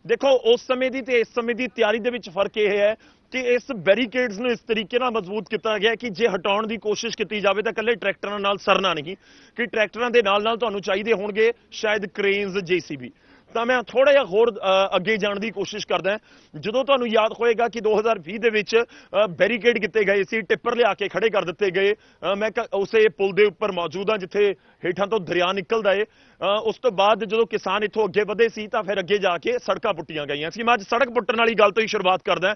ਦੇਖੋ ਉਸ ਸਮੇਂ ਦੀ ਤੇ ਇਸ ਸਮੇਂ ਦੀ ਤਿਆਰੀ ਦੇ ਵਿੱਚ ਫਰਕ ਇਹ ਹੈ ਕਿ ਇਸ ਬੈਰੀਕੇਡਸ ਨੂੰ ਇਸ ਤਰੀਕੇ ਨਾਲ ਮਜ਼ਬੂਤ ਕੀਤਾ ਗਿਆ ਕਿ ਜੇ ਹਟਾਉਣ ਦੀ ਕੋਸ਼ਿਸ਼ ਕੀਤੀ ਜਾਵੇ ਤਾਂ ਕੱਲੇ ਟਰੈਕਟਰਾਂ ਨਾਲ ਸਰਨਾ ਨਹੀਂ ਕਿ ਟਰੈਕਟਰਾਂ ਦੇ ਨਾਲ ਨਾਲ ਤੁਹਾਨੂੰ ਚਾਹੀਦੇ ਹੋਣਗੇ ਸ਼ਾਇਦ ਕ੍ਰੇਨਸ ਜੀਸੀਬੀ ਤਾਂ ਮੈਂ ਥੋੜਾ ਜਿਹਾ ਹੋਰ ਅੱਗੇ ਜਾਣ ਦੀ ਕੋਸ਼ਿਸ਼ ਕਰਦਾ ਜਦੋਂ ਤੁਹਾਨੂੰ ਯਾਦ ਹੋਏਗਾ ਕਿ 2020 ਦੇ ਵਿੱਚ ਬੈਰੀਕੇਡ ਕਿਤੇ ਗਏ ਸੀ ਟਿੱਪਰ ਲਿਆ ਕੇ ਖੜੇ ਕਰ ਦਿੱਤੇ ਗਏ ਮੈਂ ਉਸੇ ਪੁਲ ਦੇ ਉੱਪਰ ਮੌਜੂਦ ਹਾਂ ਜਿੱਥੇ ਹੇਠਾਂ ਤੋਂ ਦਰਿਆ ਨਿਕਲਦਾ ਏ ਉਸ ਤੋਂ ਬਾਅਦ ਜਦੋਂ ਕਿਸਾਨ ਇੱਥੋਂ ਅੱਗੇ ਵਧੇ ਸੀ ਤਾਂ ਫਿਰ ਅੱਗੇ ਜਾ ਕੇ ਸੜਕਾਂ ਪੁੱਟੀਆਂ ਗਈਆਂ ਸੀ ਮੈਂ ਅੱਜ ਸੜਕ ਪੁੱਟਣ ਵਾਲੀ ਗੱਲ ਤੋਂ ਹੀ ਸ਼ੁਰੂਆਤ ਕਰਦਾ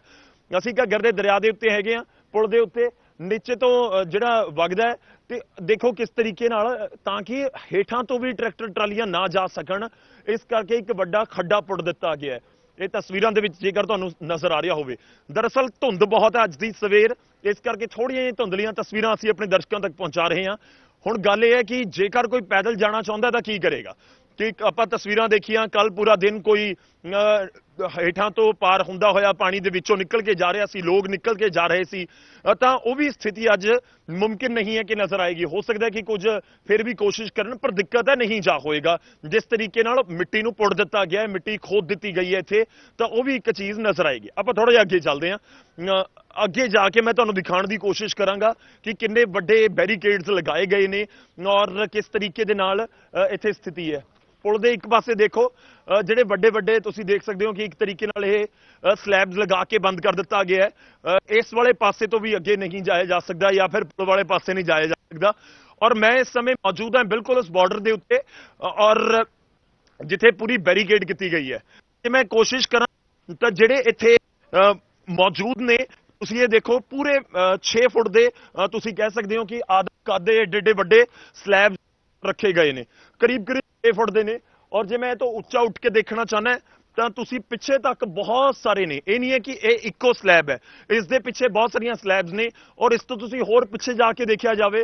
ਅਸੀਂ ਕਾ ਗਰਦੇ ਦਰਿਆ ਦੇ ਉੱਤੇ ਹੈਗੇ ਆ ਪੁਲ ਦੇ ਉੱਤੇ ਨੀਚੇ ਤੋਂ ਜਿਹੜਾ ਵਗਦਾ ਤੇ ਦੇਖੋ ਕਿਸ ਤਰੀਕੇ ਨਾਲ ਤਾਂ ਕਿ ਹੇਠਾਂ ਤੋਂ ਵੀ ਟਰੈਕਟਰ ਟਰਾਲੀਆਂ ਨਾ ਜਾ ਸਕਣ ਇਸ ਕਰਕੇ ਇੱਕ ਵੱਡਾ ਖੱਡਾ ਪੁੱਟ ਦਿੱਤਾ ਗਿਆ ਇਹ ਤਸਵੀਰਾਂ ਦੇ ਵਿੱਚ ਜੇਕਰ ਤੁਹਾਨੂੰ ਨਜ਼ਰ ਆ ਰਿਹਾ ਹੋਵੇ ਦਰਅਸਲ ਧੁੰਦ ਬਹੁਤ ਹੈ ਅੱਜ ਦੀ ਸਵੇਰ ਇਸ ਕਰਕੇ ਥੋੜੀਆਂ ਜਿਹੀਆਂ ਧੁੰਦਲੀਆਂ ਤਸਵੀਰਾਂ ਅਸੀਂ ਆਪਣੇ ਦਰਸ਼ਕਾਂ ਤੱਕ ਪਹੁੰਚਾ ਰਹੇ ਹਾਂ ਹੁਣ ਗੱਲ ਇਹ ਹੈ ਕਿ ਜੇਕਰ ਕੋਈ ਪੈਦਲ ਜਾਣਾ ਚਾਹੁੰਦਾ ਤਾਂ ਕੀ ਕਰੇਗਾ ਕਿ ਆਪਾਂ ਤਸਵੀਰਾਂ ਦੇਖੀਆਂ ਕੱਲ ਪੂਰਾ ਦਿਨ ਕੋਈ ਹੇਠਾਂ ਤੋਂ ਪਾਰ ਹੁੰਦਾ ਹੋਇਆ ਪਾਣੀ ਦੇ ਵਿੱਚੋਂ ਨਿਕਲ ਕੇ ਜਾ ਰਿਹਾ ਸੀ ਲੋਕ ਨਿਕਲ ਕੇ ਜਾ ਰਹੇ ਸੀ ਤਾਂ ਉਹ ਵੀ ਸਥਿਤੀ ਅੱਜ ਮੁਮਕਿਨ ਨਹੀਂ ਹੈ ਕਿ ਨਜ਼ਰ ਆਏਗੀ ਹੋ ਸਕਦਾ ਹੈ ਕਿ ਕੁਝ ਫਿਰ ਵੀ ਕੋਸ਼ਿਸ਼ ਕਰਨ ਪਰ ਦਿੱਕਤ ਹੈ ਨਹੀਂ ਜਾ ਹੋਏਗਾ ਜਿਸ ਤਰੀਕੇ ਨਾਲ ਮਿੱਟੀ ਨੂੰ ਪੁੱਟ ਦਿੱਤਾ ਗਿਆ ਹੈ ਮਿੱਟੀ ਖੋਦ ਦਿੱਤੀ ਗਈ ਹੈ ਇੱਥੇ ਤਾਂ ਉਹ ਵੀ ਇੱਕ ਚੀਜ਼ ਨਜ਼ਰ ਆਏਗੀ ਆਪਾਂ ਥੋੜਾ ਜਿਹਾ ਅੱਗੇ ਚੱਲਦੇ ਹਾਂ ਅੱਗੇ ਜਾ ਕੇ ਮੈਂ ਤੁਹਾਨੂੰ ਦਿਖਾਉਣ ਦੀ ਕੋਸ਼ਿਸ਼ ਕਰਾਂਗਾ ਕਿ ਕਿੰਨੇ ਵੱਡੇ ਬੈਰੀਕੇਡਸ ਲਗਾਏ ਗਏ ਨੇ ਔਰ ਕਿਸ ਤਰੀਕੇ ਦੇ ਨਾਲ ਇੱਥੇ ਸਥਿਤੀ ਹੈ पुल के एक पासे देखो जोड़े वे वे देख सकते हो कि एक तरीके स्लैब्स लगा के बंद कर दिता गया है इस वाले पासे तो भी अगे नहीं जाया जा सकता या फिर पुल वाले पासे नहीं जाया जा सकता और मैं इस समय मौजूद हाँ बिल्कुल उस बॉर्डर के उ और जिथे पूरी बैरीकेड की गई है मैं कोशिश करा तो जोड़े इतने मौजूद ने तुम ये देखो पूरे छे फुट के तुम कह सकते हो कि आद कादे एडे एडे वे स्लैब रखे गए हैं करीब करीब 6 ਫੁੱਟ ਦੇ ਨੇ ਔਰ ਜੇ ਮੈਂ ਇਹ ਤੋਂ ਉੱਚਾ ਉੱਠ ਕੇ ਦੇਖਣਾ ਚਾਹਨਾ ਤਾਂ ਤੁਸੀਂ ਪਿੱਛੇ ਤੱਕ ਬਹੁਤ ਸਾਰੇ ਨੇ ਇਹ ਨਹੀਂ ਹੈ ਕਿ ਇਹ ਇੱਕੋ ਸਲੈਬ ਹੈ ਇਸ ਦੇ ਪਿੱਛੇ ਬਹੁਤ ਸਾਰੀਆਂ ਸਲੈਬਸ ਨੇ ਔਰ ਇਸ ਤੋਂ ਤੁਸੀਂ ਹੋਰ ਪਿੱਛੇ ਜਾ ਕੇ ਦੇਖਿਆ ਜਾਵੇ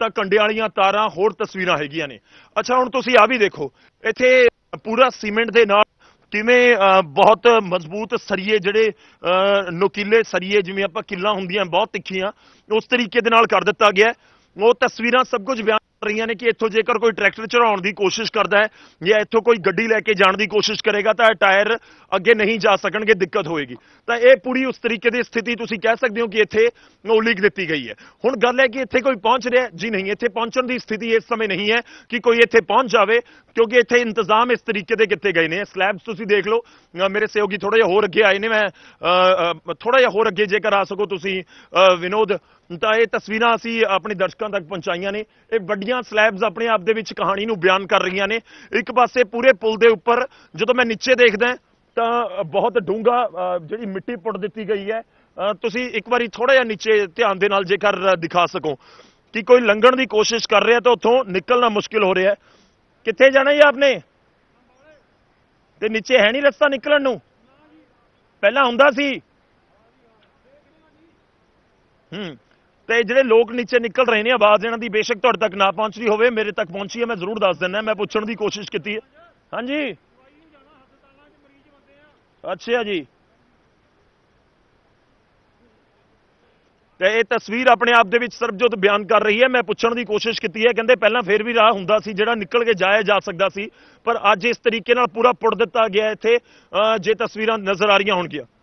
ਤਾਂ ਕੰਡੇ ਵਾਲੀਆਂ ਤਾਰਾਂ ਹੋਰ ਤਸਵੀਰਾਂ ਹੈਗੀਆਂ ਨੇ ਅੱਛਾ ਹੁਣ ਤੁਸੀਂ ਆ ਵੀ ਦੇਖੋ ਇੱਥੇ ਪੂਰਾ ਸੀਮੈਂਟ ਦੇ ਨਾਲ ਕਿਵੇਂ ਬਹੁਤ ਮਜ਼ਬੂਤ ਸਰੀਏ ਜਿਹੜੇ ਨੁਕੀਲੇ ਸਰੀਏ ਜਿਵੇਂ ਆਪਾਂ ਕਿੱਲਾ ਹੁੰਦੀਆਂ ਬਹੁਤ ਤਿੱਖੀਆਂ ਉਸ ਤਰੀਕੇ ਦੇ ਨਾਲ ਕਰ ਦਿੱਤਾ ਗਿਆ ਉਹ ਤਸਵੀਰਾਂ ਸਭ ਕੁਝ ਬਿਆਨ ਰਹੀਆਂ ਨੇ ਕਿ ਇੱਥੋਂ ਜੇਕਰ ਕੋਈ ਟਰੈਕਟਰ ਚੜਾਉਣ ਦੀ ਕੋਸ਼ਿਸ਼ ਕਰਦਾ ਹੈ ਜਾਂ ਇੱਥੋਂ ਕੋਈ ਗੱਡੀ ਲੈ ਕੇ ਜਾਣ ਦੀ ਕੋਸ਼ਿਸ਼ ਕਰੇਗਾ ਤਾਂ ਟਾਇਰ ਅੱਗੇ ਨਹੀਂ ਜਾ ਸਕਣਗੇ ਦਿੱਕਤ ਹੋਏਗੀ ਤਾਂ ਇਹ ਪੂਰੀ ਉਸ ਤਰੀਕੇ ਦੀ ਸਥਿਤੀ ਤੁਸੀਂ ਕਹਿ ਸਕਦੇ ਹੋ ਕਿ ਇੱਥੇ ਉਲੀਕ ਦਿੱਤੀ ਗਈ ਹੈ ਹੁਣ ਗੱਲ ਹੈ ਕਿ ਇੱਥੇ ਕੋਈ ਪਹੁੰਚ ਰਿਹਾ ਜੀ ਨਹੀਂ ਇੱਥੇ ਪਹੁੰਚਣ ਦੀ ਸਥਿਤੀ ਇਸ ਸਮੇਂ ਨਹੀਂ ਹੈ ਕਿ ਕੋਈ ਇੱਥੇ ਪਹੁੰਚ ਜਾਵੇ ਕਿਉਂਕਿ ਇੱਥੇ ਇੰਤਜ਼ਾਮ ਇਸ ਤਰੀਕੇ ਦੇ ਕਿਤੇ ਗਏ ਨੇ ਸਲੈਬਸ ਤੁਸੀਂ ਦੇਖ ਲਓ ਮੇਰੇ ਸਹਿਯੋਗੀ ਥੋੜਾ ਜਿਹਾ ਹੋਰ ਅੱਗੇ ਆਏ ਨੇ ਮੈਂ ਥੋੜਾ ਜਿਹਾ ਹੋਰ ਅੱਗੇ ਜੇਕਰ ਆ ਸਕੋ ਤੁਸੀਂ ਵਿਨੋਦ ਤਾਂ ਇਹ ਤਸਵੀਰਾਂ ਅਸੀਂ ਆਪਣੇ ਦਰਸ਼ਕਾਂ ਤੱਕ ਪਹੁੰਚਾਈਆਂ ਨੇ ਇਹ ਵੱਡੀ ਦੀਆਂ ਸਲੈਬਸ ਆਪਣੇ ਆਪ ਦੇ ਵਿੱਚ ਕਹਾਣੀ ਨੂੰ ਬਿਆਨ ਕਰ ਰਹੀਆਂ ਨੇ ਇੱਕ ਪਾਸੇ ਪੂਰੇ ਪੁਲ ਦੇ ਉੱਪਰ ਜਦੋਂ ਮੈਂ ਨੀਚੇ ਦੇਖਦਾ ਤਾਂ ਬਹੁਤ ਡੂੰਗਾ ਜਿਹੜੀ ਮਿੱਟੀ ਪੁੱਟ ਦਿੱਤੀ ਗਈ ਹੈ ਤੁਸੀਂ ਇੱਕ ਵਾਰੀ ਥੋੜਾ ਜਿਹਾ ਨੀਚੇ ਧਿਆਨ ਦੇ ਨਾਲ ਜੇਕਰ ਦਿਖਾ ਸਕੋ ਕਿ ਕੋਈ ਲੰਘਣ ਦੀ ਕੋਸ਼ਿਸ਼ ਕਰ ਰਿਹਾ ਤਾਂ ਉੱਥੋਂ ਨਿਕਲਣਾ ਮੁਸ਼ਕਿਲ ਹੋ ਰਿਹਾ ਕਿੱਥੇ ਜਾਣਾ ਜੀ ਆਪਨੇ ਤੇ ਨੀਚੇ ਹੈ ਨਹੀਂ ਰਸਤਾ ਨਿਕਲਣ ਨੂੰ ਪਹਿਲਾਂ ਹੁੰਦਾ ਸੀ ਹੂੰ ਤੇ ਜਿਹੜੇ ਲੋਕ ਨੀਚੇ ਨਿਕਲ ਰਹੇ ਨੇ ਆਵਾਜ਼ ਇਹਨਾਂ ਦੀ ਬੇਸ਼ੱਕ ਤੁਹਾਡੇ ਤੱਕ ਨਾ ਪਹੁੰਚ ਰਹੀ ਹੋਵੇ ਮੇਰੇ ਤੱਕ ਪਹੁੰਚੀ ਹੈ ਮੈਂ ਜ਼ਰੂਰ ਦੱਸ ਦਿੰਦਾ ਮੈਂ ਪੁੱਛਣ ਦੀ ਕੋਸ਼ਿਸ਼ ਕੀਤੀ ਹੈ ਹਾਂਜੀ ਅੱਛਾ ਜੀ ਤੇ ਇਹ ਤਸਵੀਰ ਆਪਣੇ ਆਪ ਦੇ ਵਿੱਚ ਸਰਬਜੋਤ ਬਿਆਨ ਕਰ ਰਹੀ ਹੈ ਮੈਂ ਪੁੱਛਣ ਦੀ ਕੋਸ਼ਿਸ਼ ਕੀਤੀ ਹੈ ਕਹਿੰਦੇ ਪਹਿਲਾਂ ਫੇਰ ਵੀ ਰਾਹ ਹੁੰਦਾ ਸੀ ਜਿਹੜਾ ਨਿਕਲ ਕੇ ਜਾਇਆ ਜਾ ਸਕਦਾ ਸੀ ਪਰ ਅੱਜ ਇਸ ਤਰੀਕੇ ਨਾਲ ਪੂਰਾ ਪੁੱਟ ਦਿੱਤਾ ਗਿਆ ਇੱਥੇ ਜੇ ਤਸਵੀਰਾਂ ਨਜ਼ਰ ਆ ਰਹੀਆਂ ਹੋਣਗੀਆਂ